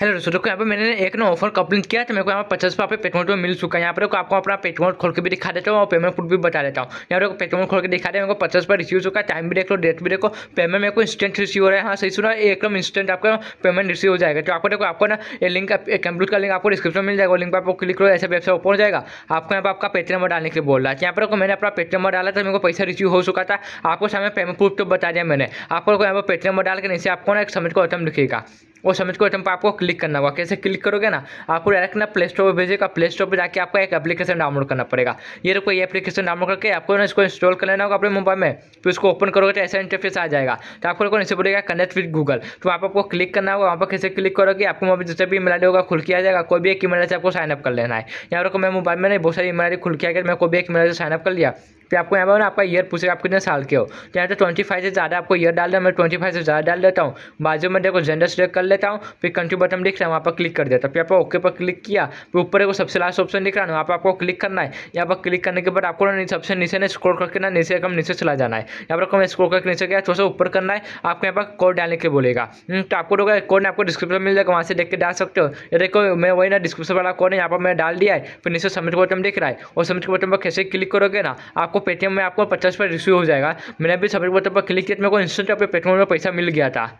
hello तो दोस्तों देखो यहाँ पे मैंने एक ना ऑफर कंप्लीट किया तो मेरे को यहाँ पर पचास रुपये पे पेटीएम में मिल चुका है यहाँ पर आपको अपना पेटीएम खोल के भी दिखा देता हूँ और पेमेंट प्रूफ भी बता देता हूँ यहाँ पर पेटीएम खोल के दिखा दे मेरे को पचास रुपये रिसीव चुका है टाइम भी देख लो डेट भी देखो पेमेंट मेरे को इंस्टेंट रिसीव हो रहा है हाँ सही सुना एकदम इंस्टेंट आपका पेमेंट रिसीव हो जाएगा तो आपको देखो आपको ना ये लिंक कंप्लीट का लिंक आपको डिस्क्रिप्शन मिल जाएगा लिंक पर आपको क्लिक करो ऐसे वेबसाइट ओपन हो जाएगा आपको यहाँ पर आपका पेट नंबर डालने के लिए बोल रहा है तो यहाँ पर मैंने अपना पेट नंबर डाला था मेरे को पैसा रिसीव हो चुका था आपको सामने पेमेंट प्रूफ तो बता दिया मैंने आपको यहाँ पर पेटीएम नंबर डाल के नीचे आपको ना एक समझ को आइटम लिखेगा वो समझ को आइटम पर आपको क्लिक करना होगा कैसे क्लिक करोगे ना आपको डायरेक्ट ना प्ले स्टोर पर भेजेगा प्ले स्टोर पर जाकर आपका एक एप्लीकेशन डाउनलोड करना पड़ेगा ये रखो ये एप्लीकेशन डाउनलोड करके आपको ना इसको इंस्टॉल कर लेना होगा अपने मोबाइल में फिर उसको ओपन करोगे तो ऐसा इंटरफेस आ जाएगा तो आपको देखो नीचे बोलेगा कनेक्ट विद गूगल तो आप आपको क्लिक करना होगा वहाँ पर कैसे क्लिक करोगे आपको वहाँ पर जैसे भी ईमेल होगा खुल किया जाएगा कोई भी एक ईमेल से तो आपको साइनअप कर लेना है यहाँ पर मैं मोबाइल में नहीं बहुत सारी ईमेल खुल किया गया तो मैं कोई भी एक ईमेल से साइनअप कर लिया फिर आपको यहाँ पर आपका ईयर पूछेगा आप कितने साल के हो तो यहाँ पर ट्वेंटी फाइव से ज़्यादा आपको ईयर डाल दें मैं ट्वेंटी फाइव से ज़्यादा डाल देता हूँ बाजू में देखो जेंडर सेलेक्ट कर लेता हूँ फिर कंट्री बटन दिख रहा है वहाँ पर क्लिक कर देता फिर आप ओके पर क्लिक किया फिर ऊपर एक सबसे लास्ट ऑप्शन दिख रहा है वहाँ पर आपको क्लिक करना है यहाँ पर क्लिक करने के बाद आपको ना सबसे नीचे ना स्क्रोल करके ना नीचे कम नीचे चला जाना है यहाँ पर कम स्क्रोल करके नीचे गया थोड़ा सा ऊपर करना है आपको यहाँ पर कोड डालने के बोलेगा हम्म, तो आपको होगा कोड आपको डिस्क्रिप्शन मिल जाएगा वहाँ से देख के डाल सकते हो ये देखो मैं वही ना डिस्क्रिप्शन वाला कोड है यहाँ पर मैं डाल दिया है फिर नीचे सबमिट बटन दिख रहा है और सबमिट बटन पर कैसे क्लिक करोगे ना आपको आपको पेटीएम में आपको पचास रुपये रिसीव हो जाएगा मैंने अभी सबमिट बटन पर क्लिक किया तो मेरे को इंस्टेंट अपने पेटीएम में पैसा मिल गया था